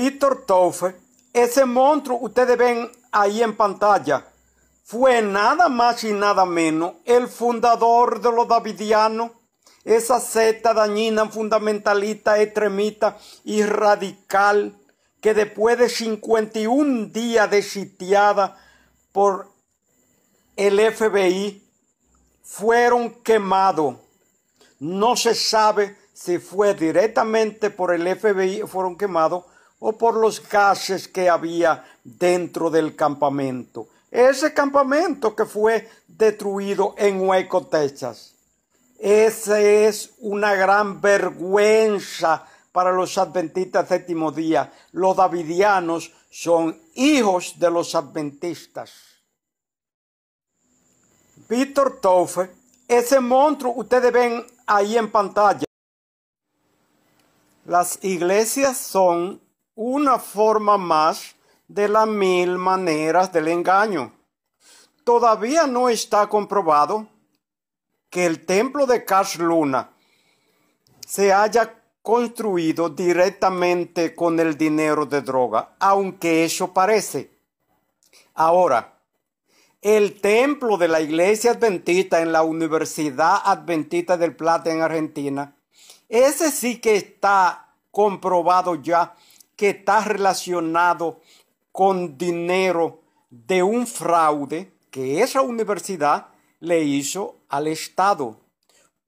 Víctor Toffe, ese monstruo ustedes ven ahí en pantalla, fue nada más y nada menos el fundador de los davidianos, esa secta dañina, fundamentalista, extremista y radical, que después de 51 días de sitiada por el FBI, fueron quemados. No se sabe si fue directamente por el FBI, fueron quemados o por los gases que había dentro del campamento. Ese campamento que fue destruido en Hueco, Texas. Esa es una gran vergüenza para los adventistas séptimo día. Los davidianos son hijos de los adventistas. Víctor Toffe, ese monstruo ustedes ven ahí en pantalla. Las iglesias son una forma más de las mil maneras del engaño. Todavía no está comprobado que el templo de Cash Luna se haya construido directamente con el dinero de droga, aunque eso parece. Ahora, el templo de la Iglesia Adventista en la Universidad Adventista del Plata en Argentina, ese sí que está comprobado ya que está relacionado con dinero de un fraude que esa universidad le hizo al Estado.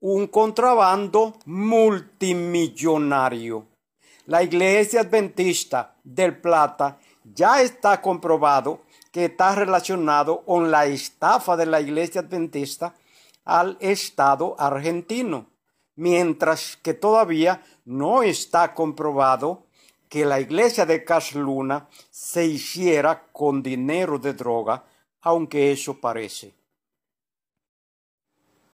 Un contrabando multimillonario. La Iglesia Adventista del Plata ya está comprobado que está relacionado con la estafa de la Iglesia Adventista al Estado argentino, mientras que todavía no está comprobado que la iglesia de Casluna se hiciera con dinero de droga, aunque eso parece.